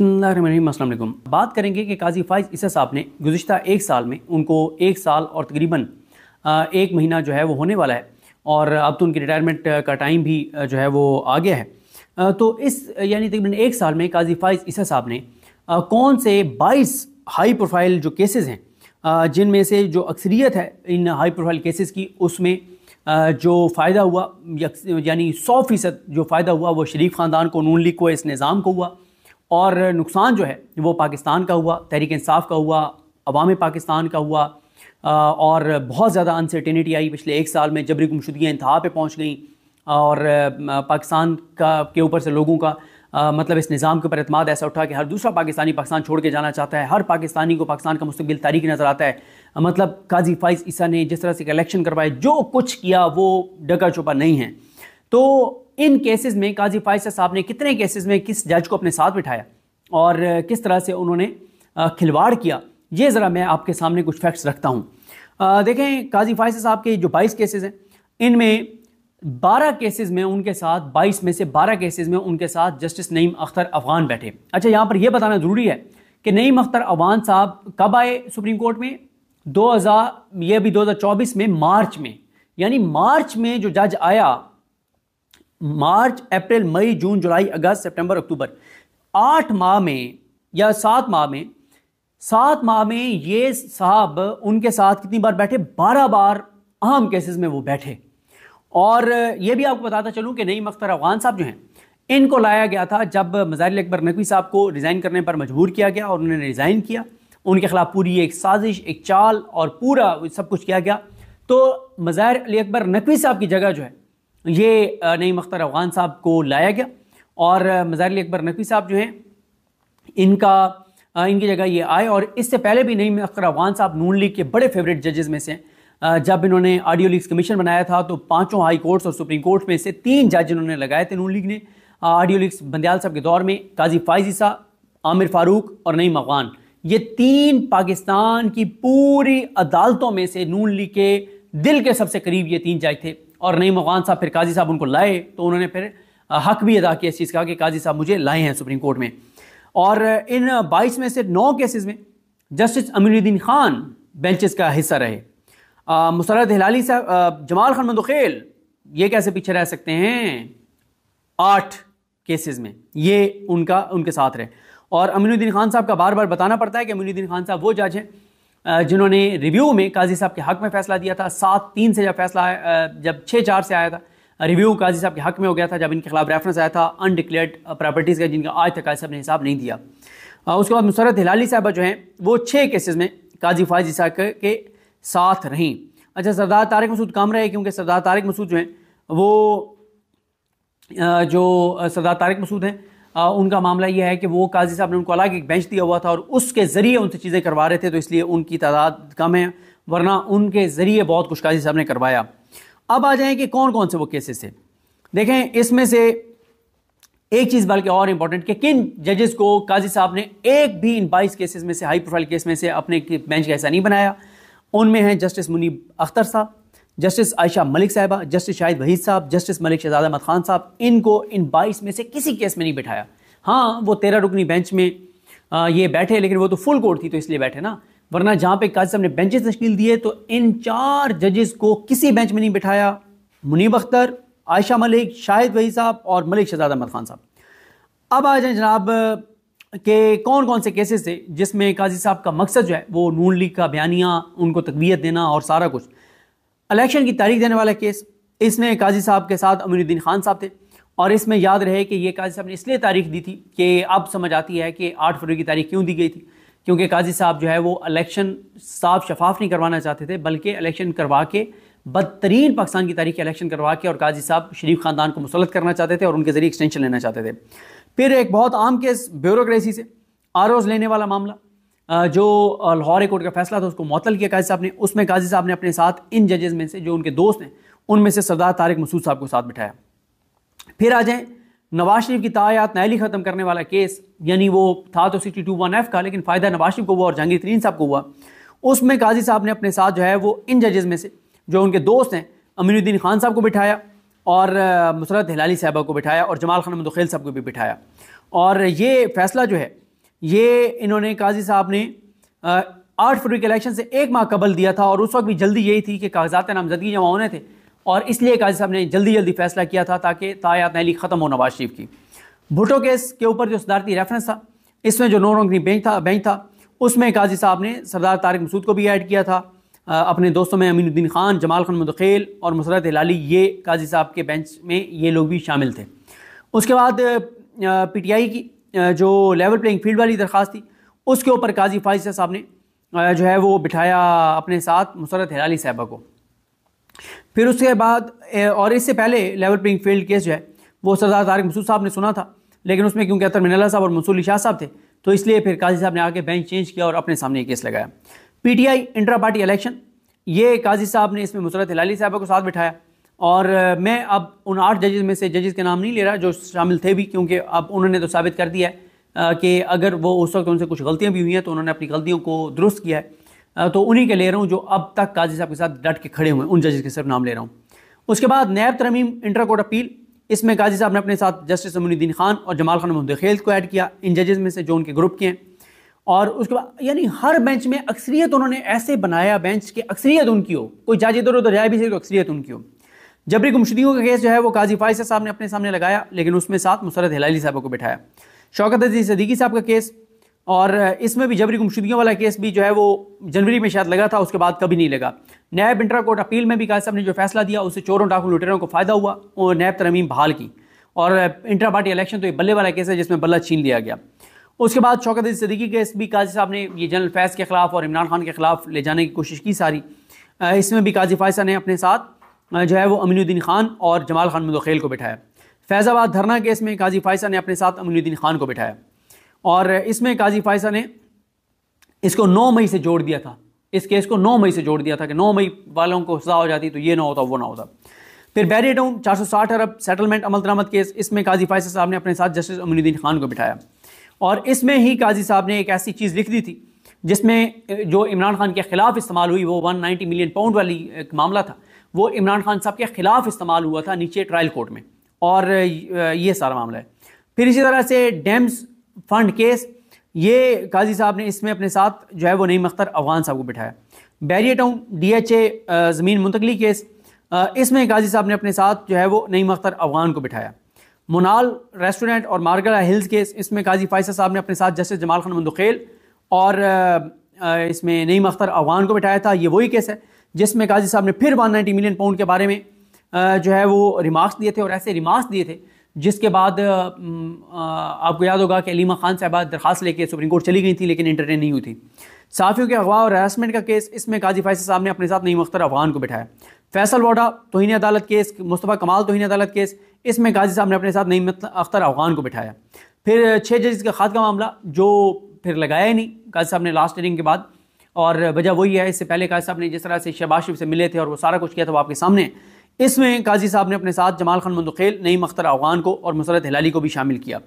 बिस्मिल्लाम बात करेंगे कि काजी फाइज इसा साहब ने गुज्त एक साल में उनको एक साल और तकरीबन एक महीना जो है वो होने वाला है और अब तो उनकी रिटायरमेंट का टाइम भी जो है वो आ गया है तो इस यानी तकरीबन एक साल में काजी फाइज इसा साहब ने कौन से बाईस हाई प्रोफाइल जो केसेस हैं जिनमें से जो अक्सरियत है इन हाई प्रोफाइल केसेस की उसमें जो फ़ायदा हुआ यानी सौ फ़ीसद जो फ़ायदा हुआ वो शरीफ ख़ानदान को नून लीग को इस निज़ाम को हुआ और नुकसान जो है वो पाकिस्तान का हुआ तहरीक इंसाफ का हुआ अवाम पाकिस्तान का हुआ और बहुत ज़्यादा अनसर्टेनिटी आई पिछले एक साल में जबरी गुमशुदियाँ इंतहा पे पहुँच गई और पाकिस्तान का के ऊपर से लोगों का आ, मतलब इस निज़ाम के ऊपर अतमाद ऐसा उठा कि हर दूसरा पाकिस्तानी पाकिस्तान छोड़ के जाना चाहता है हर पाकिस्तानी को पाकिस्तान का मुस्तबिल तारीख नज़र आता है मतलब काजी फाइज ईसा ने जिस तरह से इलेक्शन करवाए जो कुछ किया वो डका चुपा नहीं है तो इन केसेस में काजी फाइसा साहब ने कितने केसेस में किस जज को अपने साथ बिठाया और किस तरह से उन्होंने खिलवाड़ किया ये ज़रा मैं आपके सामने कुछ फैक्ट्स रखता हूँ देखें काजी फाइसा साहब के जो बाईस केसेस हैं इनमें बारह केसेस में उनके साथ बाईस में से बारह केसेस में उनके साथ जस्टिस नईम अख्तर अफगान बैठे अच्छा यहाँ पर यह बताना ज़रूरी है कि नईम अख्तर अफगान साहब कब आए सुप्रीम कोर्ट में हज़ार ये भी चौबीस में मार्च में यानी मार्च में जो जज आया मार्च अप्रैल मई जून जुलाई अगस्त सितंबर अक्टूबर आठ माह में या सात माह में सात माह में ये साहब उनके साथ कितनी बार बैठे बारह बार अहम केसेस में वो बैठे और ये भी आपको बताता चलूँ कि नईम अख्तर अफगान साहब जो हैं इनको लाया गया था जब मजारिल अकबर नकवी साहब को रिज़ाइन करने पर मजबूर किया गया और उन्होंने रिज़ाइन किया उनके खिलाफ पूरी एक साजिश एक चाल और पूरा सब कुछ किया गया तो मजार अली अकबर नकवी साहब की जगह जो है ये नईम अख्तर अफगान साहब को लाया गया और मज़ार अकबर नकवी साहब जो हैं इनका इनकी जगह ये आए और इससे पहले भी नईम अख्तर अफगान साहब नून लीग के बड़े फेवरेट जजेस में से जब इन्होंने आडियो लीग्स कमीशन बनाया था तो पांचों हाई कोर्ट्स और सुप्रीम कोर्ट में से तीन जज इन्होंने लगाए थे नून लीग ने आडियो लीग्स बंदयाल साहब के दौर में काजी फायजी साहब आमिर फारूक और नईम अफगान ये तीन पाकिस्तान की पूरी अदालतों में से नून लीग के दिल के सबसे करीब ये तीन जज थे और नईम मकान साहब फिर काजी साहब उनको लाए तो उन्होंने फिर हक भी अदा किया इस चीज़ का कि काजी साहब मुझे लाए हैं सुप्रीम कोर्ट में और इन बाईस में से नौ केसेस में जस्टिस अमीनुद्दीन खान बेंचेस का हिस्सा रहे मुसरत हिलाली साहब जमाल खान मंदखेल ये कैसे पीछे रह सकते हैं आठ केसेस में ये उनका उनके साथ रहे और अमीनुद्दीन खान साहब का बार बार बताना पड़ता है कि अमीनुद्दीन खान साहब वो जज हैं जिन्होंने रिव्यू में काजी साहब के हक में फैसला दिया था सात तीन से जब फैसला जब छः चार से आया था रिव्यू काजी साहब के हक में हो गया था जब इनके खिलाफ रेफरेंस आया था अनडिक्लेयर्ड प्रॉपर्टीज़ का जिनका आज तक काजी साहब ने हिसाब नहीं दिया उसके बाद मुसरत हिलाली साहबा जो हैं वो छः केसेज में काजी फाजी साहब के साथ रहीं अच्छा सरदार तारक मसूद कम रहे क्योंकि सरदार तारक मसूद जो हैं वो जो सरदार तारक मसूद हैं उनका मामला यह है कि वो काजी साहब ने उनको अलग एक बेंच दिया हुआ था और उसके ज़रिए उनसे चीज़ें करवा रहे थे तो इसलिए उनकी तादाद कम है वरना उनके ज़रिए बहुत कुछ काजी साहब ने करवाया अब आ जाएँ कि कौन कौन से वो केसेस थे देखें इसमें से एक चीज़ बल्कि और इम्पॉर्टेंट कि किन जजेस को काजी साहब ने एक भी इन बाईस केसेस में से हाई प्रोफाइल केस में से अपने बेंच का ऐसा नहीं बनाया उनमें हैं जस्टिस मुनीब अख्तर साहब जस्टिस आयशा मलिक साहबा जस्टिस शाहिद वहीद साहब जस्टिस मलिक शहजाद अहमद खान साहब इनको इन बाईस में से किसी केस में नहीं बिठाया हाँ वो तेरह रुकनी बेंच में आ, ये बैठे लेकिन वो तो फुल कोर्ट थी तो इसलिए बैठे ना वरना जहाँ पे काजी साहब ने बेंचेस तश्कील दिए तो इन चार जजेस को किसी बेंच में नहीं बिठाया मुनीब अख्तर आयशा मलिक शाहिद वही साहब और मलिक शहजाद अहमद खान साहब अब आ जाए जनाब के कौन कौन से केसेस थे जिसमें काजी साहब का मकसद जो है वो नून लीग का बयानिया उनको तकवीत देना और सारा कुछ इलेक्शन की तारीख देने वाला केस इसमें काजी साहब के साथ अमीनुद्दीन खान साहब थे और इसमें याद रहे कि ये काजी साहब ने इसलिए तारीख दी थी कि अब समझ आती है कि आठ फरवरी की तारीख क्यों दी गई थी क्योंकि काजी साहब जो है वो इलेक्शन साफ शफाफ नहीं करवाना चाहते थे बल्कि इलेक्शन करवा के बदतरीन पाकिस्तान की तारीख इलेक्शन करवा के और काजी साहब शरीफ खानदान को मुसलत करना चाहते थे और उनके ज़रिए एक्सटेंशन लेना चाहते थे फिर एक बहुत आम केस ब्यूरोक्रेसी से आर लेने वाला मामला जो लाहौर कोर्ट का फैसला था उसको मअतल किया काजी साहब ने उसमें काजी साहब ने अपने साथ इन जजेज़ में से जो उनके दोस्त हैं उनमें से सरदार तारिक मसूद साहब को साथ बिठाया फिर आ जाए नवाज शरीफ की तायात नायली ख़त्म करने वाला केस यानी वो था तो सिक्सटी टू वन एफ का लेकिन फ़ायदा नवाज शरीफ को हुआ और जहांगीर तरीन साहब को हुआ उसमें काजी साहब ने अपने साथ जो है वो इन जजेज़ में से जो उनके दोस्त हैं अमीनुद्दीन खान साहब को बिठाया और मुसरत हिलाली साहबा को बिठाया और जमाल खान मदखेल साहब को भी बिठाया और ये फैसला जो है ये इन्होंने काजी साहब ने आठ फरवरी के इलेक्शन से एक माह कबल दिया था और उस वक्त भी जल्दी यही थी कि कागजात नामजदगी जमा होने थे और इसलिए काजी साहब ने जल्दी जल्दी फैसला किया था ताकि तायात नैली ख़त्म हो नवाज शरीफ की भुटो केस के ऊपर जो सदारती रेफरेंस था इसमें जो नौरंगनी बेंच था बेंच था उसमें काजी साहब ने सरदार तारिक मसूद को भी ऐड किया था अपने दोस्तों में अमीनुद्दीन खान जमाल खान मुदखेल और मुसरत लाली ये काजी साहब के बेंच में ये लोग भी शामिल थे उसके बाद पीटीआई की जो लेवल प्लेइंग फील्ड वाली दरख्वास्त थी उसके ऊपर काजी फाइज साहब ने जो है वो बिठाया अपने साथ मुसरत हिलाली साहबा को फिर उसके बाद और इससे पहले लेवल प्लेइंग फील्ड केस जो है वो सरदार तारिक मसूद साहब ने सुना था लेकिन उसमें क्योंकि अतर मिनला साहब और मंसूली शाह साहब थे तो इसलिए फिर काजी साहब ने आके बेंच चेंज किया और अपने सामने केस लगाया पीटीआई इंटरा पार्टी इलेक्शन ये काजी साहब ने इसमें मुसरत हिलाली साहबा को साथ बिठाया और मैं अब उन आठ जजेज़ में से जजेज़ के नाम नहीं ले रहा जो शामिल थे भी क्योंकि अब उन्होंने तो साबित कर दिया है कि अगर वो उस वक्त उनसे कुछ गलतियाँ भी हुई हैं तो उन्होंने अपनी गलतियों को दुरुस्त किया है तो उन्हीं के ले रहा हूँ जो अब तक काजी साहब के साथ डट के खड़े हुए उन जजेज़ के सिर्फ नाम ले रहा हूँ उसके बाद नैब तरमीम इंटर कोर्ट अपील इसमें काजी साहब ने अपने साथ जस्टिस अमीनुद्दीन खान और जमाल खान मोहम्मद खेल को ऐड किया इन जजेज़ में से जो उनके ग्रुप के हैं और उसके बाद यानी हर बेंच में अक्सरियत उन्होंने ऐसे बनाया बेंच के अक्सरियत उनकी हो कोई जज इधर उधर जाए भी सही तो अक्सरियत उनकी हो जबरी गुमशुदियों का केस जो है वो काजी फाइज साहब ने अपने सामने लगाया लेकिन उसमें साथ मुसरत हिलाली साहब को बिठाया शौकत अजीज सदीकी साहब का केस और इसमें भी जबरी गुमशुदियों वाला केस भी जो है वो जनवरी में शायद लगा था उसके बाद कभी नहीं लगा नैब इंटरा कोर्ट अपील में भी काजी साहब ने जो फैसला दिया उससे चोरों डाकू लुटेरों को फ़ायदा हुआ और नैब तरमीम बहाल की और इंटरा पार्टी इलेक्शन तो एक बल्ले वाला केस है जिसमें बल्ला छीन लिया गया उसके बाद शौकत अजीज सदीकी केस भी काजी साहब ने ये जनरल फैज़ के ख़िलाफ़ और इमरान खान के ख़िलाफ़ ले जाने की कोशिश की सारी इसमें भी काजी फायसा ने अपने साथ जो है वो अमीनुद्दीन खान और जमाल खान मदोखेल को बिठाया फैज़ाबाद धरना केस में काजी फायसा ने अपने साथ अमीनुद्दीन खान को बिठाया और इसमें काजी फ़ाइसा ने इसको नौ मई से जोड़ दिया था इस केस को नौ मई से जोड़ दिया था कि नौ मई वालों को सजा हो जाती तो ये ना होता वो ना होता फिर बैरी डाउन चार सौ साठ अरब सेटलमेंट अमल दरामद केस इसमें काजी फायसा साहब ने अपने साथ जस्टिस अमीनुद्दीन खान को बिठाया और इसमें ही काजी साहब ने एक ऐसी चीज़ लिख दी थी जिसमें जो इमरान खान के ख़िलाफ़ इस्तेमाल हुई वो 190 मिलियन पाउंड वाली एक मामला था वो इमरान खान साहब के ख़िलाफ़ इस्तेमाल हुआ था नीचे ट्रायल कोर्ट में और ये सारा मामला है फिर इसी तरह से डैम्स फंड केस ये काजी साहब ने इसमें अपने साथ जो है वो नईम अख्तर अफगान साहब को बिठाया Bahria Town D H A ज़मीन मुंतकली केस इसमें गाजी साहब ने अपने साथ जो है वो नईम अख्तर अफगान को बिठाया मुनाल रेस्टोरेंट और मार्गला हिल्स केस इसमें काजी फाइसा साहब ने अपने साथ जस्टिस जमाल खान मंदुखेल और इसमें नईम अख्तर अफगान को बिठाया था ये वही केस है जिसमें काजी साहब ने फिर 190 मिलियन पाउंड के बारे में जो है वो रिमार्क्स दिए थे और ऐसे रिमार्क्स दिए थे जिसके बाद आपको याद होगा कि अलीमा खान साहबा दरख्वास लेके सुप्रीम कोर्ट चली गई थी लेकिन इंटरटेन नहीं हुई थी साफियों के अगवा और हरासमेंट का केस इसमें काजी फैसल साहब ने अपने साथ नईम अख्तर अफगान को बिठाया फैसल वाडा तोहनी अदालत केस मुस्तफ़ा कमाल तोहनी अदालत केस इसमें काजी साहब ने अपने साथ नई अख्तर अफगान को बिठाया फिर छः जजेस का खाद का मामला जो फिर लगाया ही नहीं काजी साहब ने लास्ट हियरिंग के बाद और वजह वही है इससे पहले काजी साहब ने जिस तरह से शहबाज शरीफ से मिले थे और वो सारा कुछ किया था वो आपके सामने इसमें काजी साहब ने अपने साथ जमाल खान मंदुखेल नईम अख्तर अफगान को और मुसरत हिलाली को भी शामिल किया